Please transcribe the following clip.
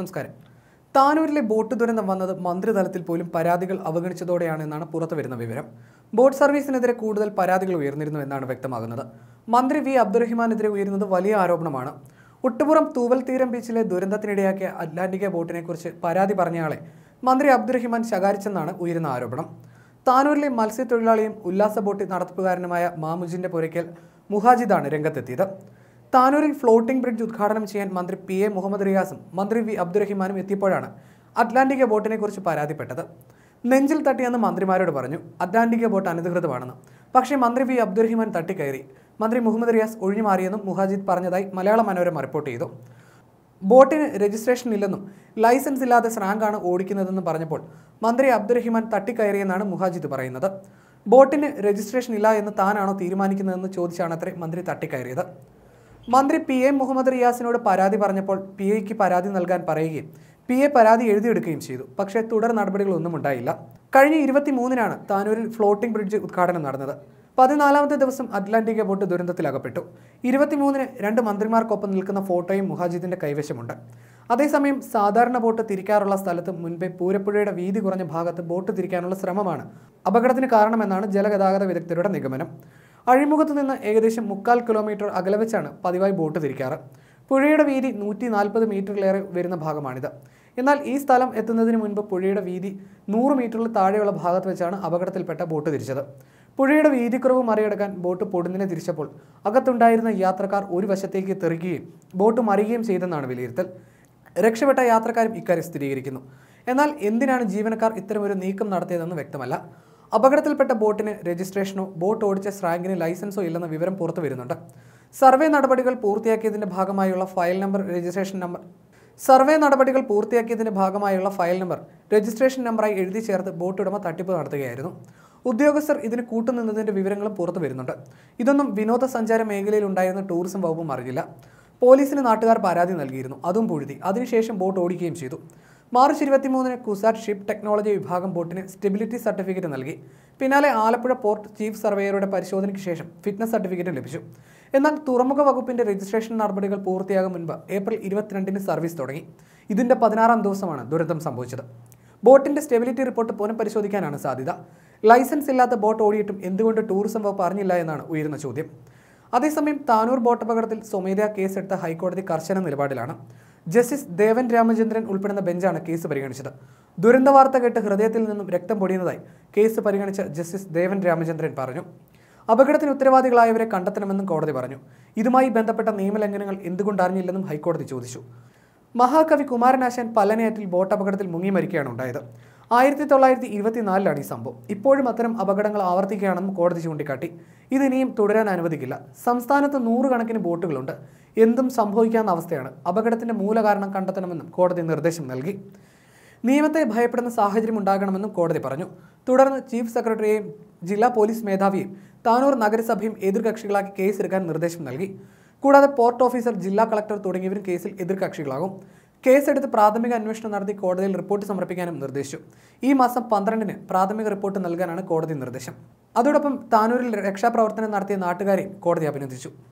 നമസ്കാരം താനൂരിലെ ബോട്ട് ദുരന്തം വന്നത് മന്ത്രിതലത്തിൽ പോലും പരാതികൾ അവഗണിച്ചതോടെയാണെന്നാണ് പുറത്തു വരുന്ന വിവരം ബോട്ട് സർവീസിനെതിരെ കൂടുതൽ പരാതികൾ ഉയർന്നിരുന്നു എന്നാണ് വ്യക്തമാകുന്നത് മന്ത്രി വി അബ്ദുറഹിമാനെതിരെ ഉയരുന്നത് വലിയ ആരോപണമാണ് ഒട്ടുപുറം തൂവൽ തീരം ബീച്ചിലെ ദുരന്തത്തിനിടയാക്കിയ അറ്റ്ലാന്റിക്ക ബോട്ടിനെക്കുറിച്ച് പരാതി പറഞ്ഞയാളെ മന്ത്രി അബ്ദുറഹിമാൻ ശകാരിച്ചെന്നാണ് ഉയരുന്ന ആരോപണം താനൂരിലെ മത്സ്യത്തൊഴിലാളിയും ഉല്ലാസ ബോട്ടി നടത്തിപ്പുകാരനുമായ മാമുജിന്റെ പുരയ്ക്കൽ മുഹാജിദാണ് രംഗത്തെത്തിയത് താനൂരിൽ ഫ്ലോട്ടിംഗ് ബ്രിഡ്ജ് ഉദ്ഘാടനം ചെയ്യാൻ മന്ത്രി പി എ മുഹമ്മദ് റിയാസും മന്ത്രി വി അബ്ദുറഹിമാനും എത്തിയപ്പോഴാണ് അറ്റ്ലാന്റിക ബോട്ടിനെക്കുറിച്ച് പരാതിപ്പെട്ടത് നെഞ്ചിൽ തട്ടിയെന്ന് മന്ത്രിമാരോട് പറഞ്ഞു അറ്റ്ലാന്റിക് ബോട്ട് അനധികൃതമാണെന്ന് പക്ഷേ മന്ത്രി വി അബ്ദുറഹിമാൻ തട്ടിക്കയറി മന്ത്രി മുഹമ്മദ് റിയാസ് ഒഴിഞ്ഞു മാറിയെന്നും മുഹാജിദ് പറഞ്ഞതായി മലയാള മനോരമ റിപ്പോർട്ട് ചെയ്തു ബോട്ടിന് രജിസ്ട്രേഷൻ ഇല്ലെന്നും ലൈസൻസ് ഇല്ലാതെ സ്രാങ്കാണ് ഓടിക്കുന്നതെന്നും പറഞ്ഞപ്പോൾ മന്ത്രി അബ്ദുറഹിമാൻ തട്ടിക്കയറിയെന്നാണ് മുഹാജിദ് പറയുന്നത് ബോട്ടിന് രജിസ്ട്രേഷൻ ഇല്ല എന്ന് താനാണോ തീരുമാനിക്കുന്നതെന്ന് ചോദിച്ചാണ് അത്രേ മന്ത്രി തട്ടിക്കയറിയത് മന്ത്രി പി എ മുഹമ്മദ് റിയാസിനോട് പരാതി പറഞ്ഞപ്പോൾ പി എക്ക് പരാതി നൽകാൻ പറയുകയും പി എ പരാതി എഴുതിയെടുക്കുകയും ചെയ്തു പക്ഷേ തുടർ നടപടികളൊന്നും ഉണ്ടായില്ല കഴിഞ്ഞ ഇരുപത്തിമൂന്നിനാണ് താനൂരിൽ ഫ്ലോട്ടിംഗ് ബ്രിഡ്ജ് ഉദ്ഘാടനം നടന്നത് പതിനാലാമത്തെ ദിവസം അറ്റ്ലാന്റിക് ബോട്ട് ദുരന്തത്തിലകപ്പെട്ടു ഇരുപത്തിമൂന്നിന് രണ്ട് മന്ത്രിമാർക്കൊപ്പം നിൽക്കുന്ന ഫോട്ടോയും മുഹാജിദിന്റെ കൈവശമുണ്ട് അതേസമയം സാധാരണ ബോട്ട് തിരിക്കാറുള്ള സ്ഥലത്ത് മുൻപേ പൂരപ്പുഴയുടെ വീതി കുറഞ്ഞ ഭാഗത്ത് ബോട്ട് തിരിക്കാനുള്ള ശ്രമമാണ് അപകടത്തിന് കാരണമെന്നാണ് ജലഗതാഗത വിദഗ്ധരുടെ നിഗമനം അഴിമുഖത്ത് നിന്ന് ഏകദേശം മുക്കാൽ കിലോമീറ്റർ അകലെ വെച്ചാണ് പതിവായി ബോട്ട് തിരിക്കാറ് പുഴയുടെ വീതി നൂറ്റി നാൽപ്പത് മീറ്ററിലേറെ വരുന്ന ഭാഗമാണിത് എന്നാൽ ഈ സ്ഥലം എത്തുന്നതിന് മുൻപ് പുഴയുടെ വീതി നൂറ് മീറ്ററിൽ താഴെയുള്ള ഭാഗത്ത് വെച്ചാണ് അപകടത്തിൽപ്പെട്ട ബോട്ട് തിരിച്ചത് പുഴയുടെ വീതിക്കുറവ് മറികടക്കാൻ ബോട്ട് പൊടുന്നിനെ തിരിച്ചപ്പോൾ അകത്തുണ്ടായിരുന്ന യാത്രക്കാർ ഒരു വശത്തേക്ക് തെറിക്കുകയും ബോട്ട് മറിയുകയും ചെയ്തെന്നാണ് വിലയിരുത്തൽ രക്ഷപ്പെട്ട യാത്രക്കാരും ഇക്കാര്യം സ്ഥിരീകരിക്കുന്നു എന്നാൽ എന്തിനാണ് ജീവനക്കാർ ഇത്തരമൊരു നീക്കം നടത്തിയതെന്ന് വ്യക്തമല്ല അപകടത്തിൽപ്പെട്ട ബോട്ടിന് രജിസ്ട്രേഷനോ ബോട്ട് ഓടിച്ച സ്രാങ്കിന് ലൈസൻസോ ഇല്ലെന്ന വിവരം പുറത്തു വരുന്നുണ്ട് സർവേ നടപടികൾ പൂർത്തിയാക്കിയതിൻ്റെ ഭാഗമായുള്ള file number registration number survey നടപടികൾ പൂർത്തിയാക്കിയതിൻ്റെ ഭാഗമായുള്ള ഫയൽ നമ്പർ രജിസ്ട്രേഷൻ നമ്പറായി എഴുതി ചേർത്ത് ബോട്ട് ഉടമ തട്ടിപ്പ് നടത്തുകയായിരുന്നു ഉദ്യോഗസ്ഥർ ഇതിന് കൂട്ടുനിന്നതിൻ്റെ വിവരങ്ങളും പുറത്തു വരുന്നുണ്ട് ഇതൊന്നും വിനോദസഞ്ചാര മേഖലയിൽ ഉണ്ടായിരുന്ന ടൂറിസം വകുപ്പും അറിഞ്ഞില്ല പോലീസിന് നാട്ടുകാർ പരാതി നൽകിയിരുന്നു അതും പൊഴുതി അതിനുശേഷം ബോട്ട് ഓടിക്കുകയും ചെയ്തു മാർച്ച് മൂന്നിന് കുസാറ്റ് ഷിപ്പ് ടെക്നോളജി വിഭാഗം ബോട്ടിന് സ്റ്റെബിലിറ്റി സർട്ടിഫിക്കറ്റ് നൽകി പിന്നാലെ ആലപ്പുഴ പോർട്ട് ചീഫ് സർവേയറുടെ പരിശോധനയ്ക്ക് ശേഷം ഫിറ്റ്നസ് സർട്ടിഫിക്കറ്റ് ലഭിച്ചു എന്നാൽ തുറമുഖ വകുപ്പിന്റെ രജിസ്ട്രേഷൻ നടപടികൾ പൂർത്തിയാകും മുൻപ് ഏപ്രിൽ ഇരുപത്തിരണ്ടിന് സർവീസ് തുടങ്ങി ഇതിന്റെ പതിനാറാം ദിവസമാണ് ദുരന്തം സംഭവിച്ചത് ബോട്ടിന്റെ സ്റ്റെബിലിറ്റി റിപ്പോർട്ട് പുനഃപരിശോധിക്കാനാണ് സാധ്യത ലൈസൻസ് ഇല്ലാത്ത ബോട്ട് ഓടിയിട്ടും എന്തുകൊണ്ട് ടൂറിസം വകുപ്പ് അറിഞ്ഞില്ല എന്നാണ് ഉയരുന്ന ചോദ്യം അതേസമയം താനൂർ ബോട്ട് അപകടത്തിൽ സ്വമേധയാ കേസെടുത്ത ഹൈക്കോടതി കർശന നിലപാടിലാണ് ജസ്റ്റിസ് ദേവൻ രാമചന്ദ്രൻ ഉൾപ്പെടുന്ന ബെഞ്ചാണ് കേസ് പരിഗണിച്ചത് ദുരന്ത വാർത്ത കേട്ട് ഹൃദയത്തിൽ നിന്നും രക്തം പൊടിയുന്നതായി കേസ് പരിഗണിച്ച ജസ്റ്റിസ് ദേവൻ രാമചന്ദ്രൻ പറഞ്ഞു അപകടത്തിന് ഉത്തരവാദികളായവരെ കണ്ടെത്തണമെന്നും കോടതി പറഞ്ഞു ഇതുമായി ബന്ധപ്പെട്ട നിയമലംഘനങ്ങൾ എന്തുകൊണ്ട് അറിഞ്ഞില്ലെന്നും ഹൈക്കോടതി ചോദിച്ചു മഹാകവി കുമാരനാശാൻ പലനയാറ്റിൽ ബോട്ട് അപകടത്തിൽ മുങ്ങി മരിക്കുകയാണ് ഉണ്ടായത് ആയിരത്തി തൊള്ളായിരത്തി ഇരുപത്തിനാലിലാണ് ഈ സംഭവം ഇപ്പോഴും അത്തരം അപകടങ്ങൾ ആവർത്തിക്കുകയാണെന്നും കോടതി ചൂണ്ടിക്കാട്ടി ഇതിനിയും തുടരാൻ അനുവദിക്കില്ല സംസ്ഥാനത്ത് നൂറുകണക്കിന് ബോട്ടുകളുണ്ട് എന്തും സംഭവിക്കാവുന്ന അവസ്ഥയാണ് അപകടത്തിൻ്റെ മൂലകാരണം കണ്ടെത്തണമെന്നും കോടതി നിർദ്ദേശം നൽകി നിയമത്തെ ഭയപ്പെടുന്ന സാഹചര്യം ഉണ്ടാകണമെന്നും കോടതി പറഞ്ഞു തുടർന്ന് ചീഫ് സെക്രട്ടറിയെയും ജില്ലാ പോലീസ് മേധാവിയെയും താനൂർ നഗരസഭയും എതിർകക്ഷികളാക്കി കേസെടുക്കാൻ നിർദ്ദേശം നൽകി കൂടാതെ പോർട്ട് ഓഫീസർ ജില്ലാ കളക്ടർ തുടങ്ങിയവരും കേസിൽ എതിർകക്ഷികളാകും കേസെടുത്ത് പ്രാഥമിക അന്വേഷണം നടത്തി കോടതിയിൽ റിപ്പോർട്ട് സമർപ്പിക്കാനും നിർദ്ദേശിച്ചു ഈ മാസം പന്ത്രണ്ടിന് പ്രാഥമിക റിപ്പോർട്ട് നൽകാനാണ് കോടതി നിർദ്ദേശം അതോടൊപ്പം താനൂരിൽ രക്ഷാപ്രവർത്തനം നടത്തിയ നാട്ടുകാരെ കോടതി അഭിനന്ദിച്ചു